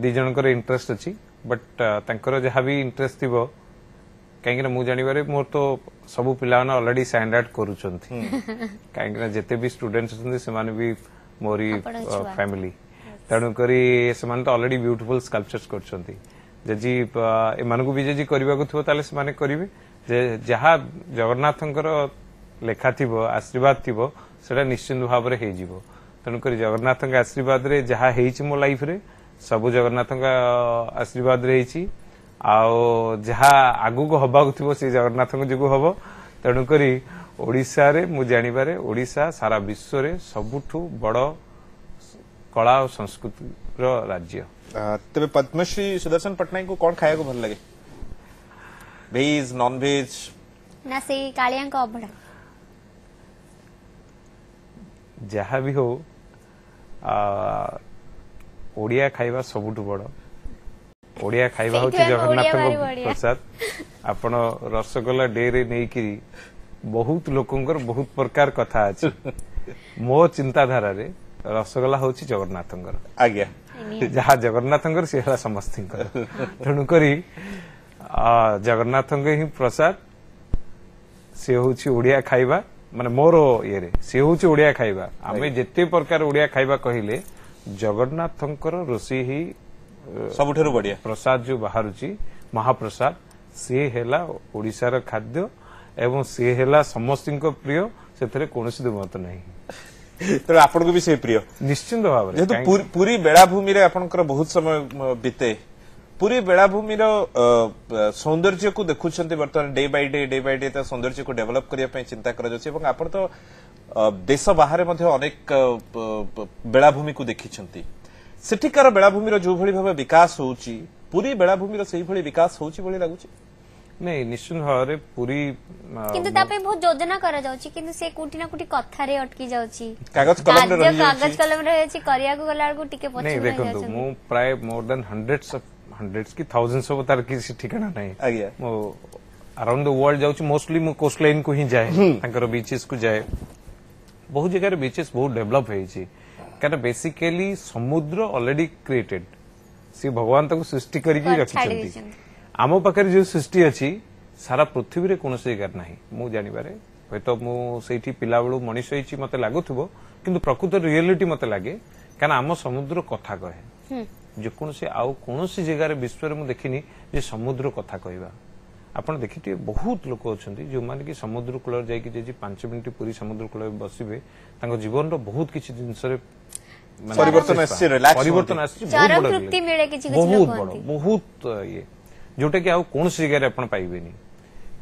दिज इंटरेस्ट अच्छी बट जहाँ भी इंटरेस्ट थी कहीं जानवर मोर तो सब पिला अलरेडी स्टाणार्ड कर जिते भी स्टूडेंट अच्छा भी मोरी फैमिली तेणुक अलरेडी ब्यूटिफुल स्कल्पचर्स कर ଯଦି ଏମାନଙ୍କୁ ବି ଯଦି କରିବାକୁ ଥିବ ତାହେଲେ ସେମାନେ କରିବେ ଯେ ଯାହା ଜଗନ୍ନାଥଙ୍କର ଲେଖା ଥିବ ଆଶୀର୍ବାଦ ଥିବ ସେଟା ନିଶ୍ଚିନ୍ତ ଭାବରେ ହେଇଯିବ ତେଣୁକରି ଜଗନ୍ନାଥଙ୍କ ଆଶୀର୍ବାଦରେ ଯାହା ହେଇଛି ମୋ ଲାଇଫରେ ସବୁ ଜଗନ୍ନାଥଙ୍କ ଆଶୀର୍ବାଦରେ ହେଇଛି ଆଉ ଯାହା ଆଗକୁ ହେବାକୁ ଥିବ ସେ ଜଗନ୍ନାଥଙ୍କ ଯୋଗୁଁ ହେବ ତେଣୁକରି ଓଡ଼ିଶାରେ ମୁଁ ଜାଣିବାରେ ଓଡ଼ିଶା ସାରା ବିଶ୍ୱରେ ସବୁଠୁ ବଡ଼ କଳା ଓ ସଂସ୍କୃତିର ରାଜ୍ୟ तबे पद्मश्री सुदर्शन पटनायक को कौन खाया को भल लगे भेज नॉन भेज ना से कालियां को अभड़ा जहाँ भी हो ओडिया खाइबा सबुठ बड़ ओडिया खाइबा होचे जगन्नाथ को प्रसाद आपण रसगोला डेरे नेकी बहुत लोकंकर बहुत प्रकार कथा आछ मो चिंताधारा रे ରସଗୋଲା ହଉଛି ଜଗନ୍ନାଥଙ୍କର ଆଜ୍ଞା ଯାହା ଜଗନ୍ନାଥଙ୍କର ସେ ହେଲା ସମସ୍ତଙ୍କର ତେଣୁକରି ଜଗନ୍ନାଥଙ୍କ ହିଁ ପ୍ରସାଦ ସେ ହଉଛି ଓଡ଼ିଆ ଖାଇବା ମାନେ ମୋର ଇଏରେ ସେ ହଉଛି ଓଡ଼ିଆ ଖାଇବା ଆମେ ଯେତେ ପ୍ରକାର ଓଡ଼ିଆ ଖାଇବା କହିଲେ ଜଗନ୍ନାଥଙ୍କର ରୋଷେଇ ହିଁ ସବୁଠାରୁ ବଢିଆ ପ୍ରସାଦ ଯୋଉ ବାହାରୁଛି ମହାପ୍ରସାଦ ସିଏ ହେଲା ଓଡ଼ିଶାର ଖାଦ୍ୟ ଏବଂ ସେ ହେଲା ସମସ୍ତଙ୍କ ପ୍ରିୟ ସେଥିରେ କୌଣସି ଦୁମତ ନାହିଁ निश्चिंत बेलाभूमि बहुत समय बीते पूरी बेलाभूमि सौंदर्य को सौंदर्य को चिंता कर बेलाभूमि को देखी सेठिकार बेलाभूमि जो भाव विकास होगी पूरी बेलाभूमि विकास होगी लगुच्छी नहीं निश्चित भाव पूरी किंतु किंतु बहुत योजना करा जाउची से कुटी ना कुटी कथा रे अटकी जाउची कागज कलम रे कागज कलम रे छि करिया को गलार को टिके पछि नहीं देखु तो मु प्राय more than hundreds of hundreds की थाउजेंड्स ऑफ तार की ठिकाना नहीं आ मु अराउंड द वर्ल्ड जाउची मोस्टली मु कोस्ट को ही जाए तांकर हम्म। बीचेस को जाए बहुत जगह रे बीचेस बहुत डेवलप होई छि कारण बेसिकली समुद्र ऑलरेडी क्रिएटेड सी भगवान तक सृष्टि करिकि रखिसेंती ଆମ ପାଖରେ ଯେଉଁ ସୃଷ୍ଟି ଅଛି ସାରା ପୃଥିବୀରେ କୌଣସି ଜାଗାରେ ନାହିଁ ମୁଁ ଜାଣିବାରେ ହୁଏତ ମୁଁ ସେଇଠି ପିଲାବେଳୁ ମଣିଷ ହେଇଛି ମତେ ଲାଗୁଥିବ କିନ୍ତୁ ପ୍ରକୃତ ରିଆଲିଟି ମତେ ଲାଗେ କାରଣ ଆମ ସମୁଦ୍ର କଥା କହେ ଯେକୌଣସି ଆଉ କୌଣସି ଜାଗାରେ ବିଶ୍ୱରେ ମୁଁ ଦେଖିନି ଯେ ସମୁଦ୍ର କଥା କହିବା ଆପଣ ଦେଖିଥିବେ ବହୁତ ଲୋକ ଅଛନ୍ତି ଯେଉଁମାନେ କି ସମୁଦ୍ର କୂଳରେ ଯାଇକି ଯଦି ପାଞ୍ଚ ମିନିଟ୍ ପୁରୀ ସମୁଦ୍ର କୂଳରେ ବସିବେ ତାଙ୍କ ଜୀବନର ବହୁତ କିଛି ଜିନିଷରେ ପରିବର୍ତ୍ତନ ଆସିଛି ପରିବର୍ତ୍ତନ ଆସିଛି ବହୁତ ବଡ଼ ବହୁତ ବଡ଼ ବହୁତ ଇଏ जोटा कि आज जगह पाइबे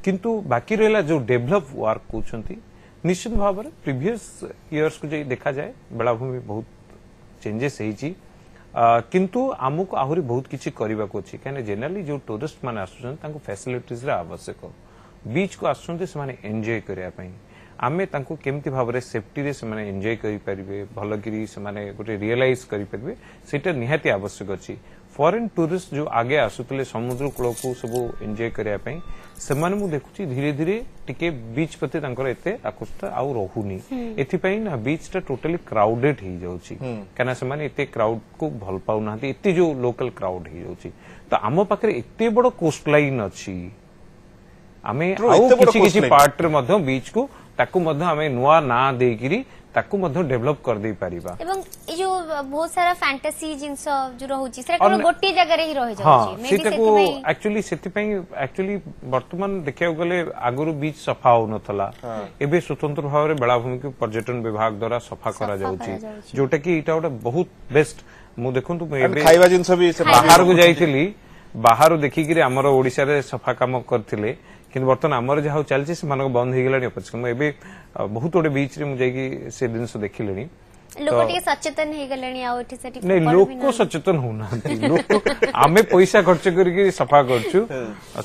कि बाकी रहा जो डेभलप वर्क कहते निश्चित भाव प्रिभस इयर्स को देखा जाए बेलाभूमि बहुत चेंजेस किंतु आमको आहरी बहुत किसी करने को कहीं जेनेली जो टूरिस्ट मैंने आसुच्च फैसिलिटीज आवश्यक बीच को आस एंजय करने आम भाव में सेफ्टी में एंजय करें भलकरी गोटे रियलाइज करेंगे सेवश्यक अच्छी ফরেନ୍ ଟୁରିଷ୍ଟ ଯେଉଁ ଆଗେ ଆସୁଥିଲେ ସମୁଦ୍ର କୂଳକୁ ସବୁ ଏନ୍ଜୟ କରିବା ପାଇଁ ସେମାନେ ମୁଁ ଦେଖୁଛି ଧୀରେ ଧୀରେ ଟିକେ ବିଚ୍ ପ୍ରତି ତାଙ୍କର ଏତେ ଆକୃଷ୍ଟ ଆଉ ରହୁନି ଏଥିପାଇଁ ନା ବିଚ୍ଟା ଟୋଟାଲି କ୍ରାଉଡେଡ୍ ହେଇଯାଉଛି କାହିଁକିନା ସେମାନେ ଏତେ କ୍ରାଉଡ୍କୁ ଭଲ ପାଉନାହାନ୍ତି ଏତେ ଯେଉଁ ଲୋକାଲ କ୍ରାଉଡ୍ ହେଇଯାଉଛି ତ ଆମ ପାଖରେ ଏତେ ବଡ଼ କୋଷ୍ଟ ଲାଇନ୍ ଅଛି ଆମେ ଆଉ କିଛି କିଛି ପାର୍ଟରେ ମଧ୍ୟ ବିଚ୍କୁ ତାକୁ ମଧ୍ୟ ଆମେ ନୂଆ ନାଁ ଦେଇକିରି ताकू मध्य डेवलप कर दे परबा एवं ए जो बहुत सारा फैंटेसी जिंस जो रहू छी से कोन गोटी जगह रे ही रह जाउ छी मे भी से एक्चुअली सेति पई एक्चुअली वर्तमान देखियो गले आगुरु बीच सफा हो नथला हाँ। एबे स्वतंत्र भाव रे बेला भूमि के पर्यटन विभाग द्वारा सफा करा जाउ छी जोटा की इटा बहुत बेस्ट मु देखंतु एबे खाइबा जिंस भी बाहर को जाई छली ବାହାରୁ ଦେଖିକିରି ଆମର ଓଡ଼ିଶାରେ ସଫା କାମ କରିଥିଲେ କିନ୍ତୁ ବର୍ତ୍ତମାନ ଆମର ଯାହା ଚାଲିଛି ସେମାନଙ୍କ ବନ୍ଦ ହେଇଗଲାଣି ଅପରିଷ୍କାର ମୁଁ ଏବେ ବହୁତ ଗୋଟେ ବିଚ୍ରେ ମୁଁ ଯାଇକି ସେ ଜିନିଷ ଦେଖିଲିଣି ଲୋକ ସଚେତନ ହଉନାହାନ୍ତି ଆମେ ପଇସା ଖର୍ଚ୍ଚ କରିକି ସଫା କରୁଛୁ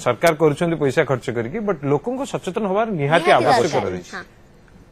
ସରକାର କରୁଛନ୍ତି ପଇସା ଖର୍ଚ୍ଚ କରିକି ବଟ୍ ଲୋକଙ୍କ ସଚେତନ ହବାର ନିହାତି ଆବଶ୍ୟକ ରହିଛି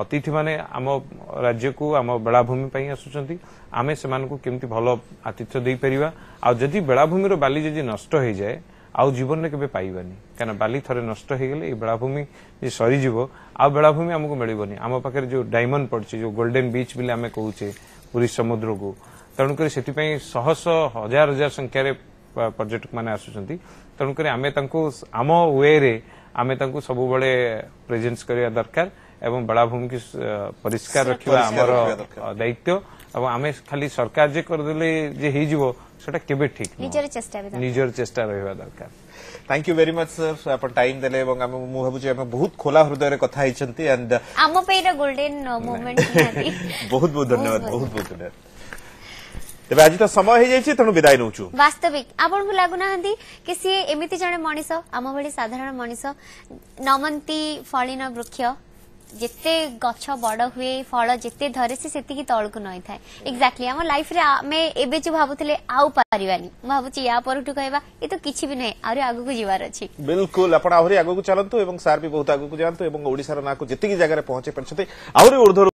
ଅତିଥିମାନେ ଆମ ରାଜ୍ୟକୁ ଆମ ବେଳାଭୂମି ପାଇଁ ଆସୁଛନ୍ତି ଆମେ ସେମାନଙ୍କୁ କେମିତି ଭଲ ଆତିଥ୍ୟ ଦେଇପାରିବା ଆଉ ଯଦି ବେଳାଭୂମିର ବାଲି ଯଦି ନଷ୍ଟ ହୋଇଯାଏ ଆଉ ଜୀବନରେ କେବେ ପାଇବାନି କାରଣ ବାଲି ଥରେ ନଷ୍ଟ ହୋଇଗଲେ ଏଇ ବେଳାଭୂମି ଯଦି ସରିଯିବ ଆଉ ବେଳାଭୂମି ଆମକୁ ମିଳିବନି ଆମ ପାଖରେ ଯେଉଁ ଡାଇମଣ୍ଡ ପଡ଼ିଛି ଯେଉଁ ଗୋଲ୍ଡେନ୍ ବିଚ୍ ବୋଲି ଆମେ କହୁଛେ ପୁରୀ ସମୁଦ୍ରକୁ ତେଣୁକରି ସେଥିପାଇଁ ଶହଶହ ହଜାର ହଜାର ସଂଖ୍ୟାରେ ପର୍ଯ୍ୟଟକମାନେ ଆସୁଛନ୍ତି ତେଣୁକରି ଆମେ ତାଙ୍କୁ ଆମ ୱେରେ ଆମେ ତାଙ୍କୁ ସବୁବେଳେ ପ୍ରେଜେନ୍ସ କରିବା ଦରକାର ଏବଂ ବେଳାଭୂମିକୁ ପରିଷ୍କାର ରଖିବା ଆମର ଦାୟିତ୍ୱ ଏବଂ ଆମେ ଖାଲି ସରକାର ଯେ କରିଦେଲେ ଯେ ହେଇଯିବ ସେଟା କେବେ ଠିକ୍ ନିଜର ଚେଷ୍ଟା ରହିବା ଦରକାର thank you very much sir আপনার টাইম দেলে এবং আমি মু ভাবুছি আমি বহুত খোলা হৃদয়ের কথা হইছন্তি এন্ড আমো পে এটা গোল্ডেন মোমেন্ট নিহাতি বহুত বহুত ধন্যবাদ বহুত বহুত ধন্যবাদ ତେବେ ଆଜି ତ ସମୟ ହେଇଯାଇଛି ତେଣୁ ବିଦାୟ ନେଉଛୁ ବାସ୍ତବିକ ଆପଣଙ୍କୁ ଲାଗୁନାହାନ୍ତି କି ସିଏ ଏମିତି ଜଣେ ମଣିଷ ଆମ ଭଳି ସାଧାରଣ ମଣିଷ ନମନ୍ତି ଫଳିନ ବୃକ୍ଷ যেতে গছ বড় হুয়ে ফল যেতে ধরে সে সেতিকি তলকু নইথায় এক্সাক্টলি আমার লাইফরে আমি এবে যে ভাবুলে আউ পারিবানি ভাবুছি ইয়া পরঠু কহবা এ তো কিছু বি নহে আরে আগুকু যাবার আছে বিলকুল আপন আহরি আগুকু চলন্তু এবং স্যার বি বহুত আগুকু যানতু এবং ওড়িশার নাকু যেতিকি জায়গায় পৌঁছে পারছতে আহরি ঊর্ধ্ব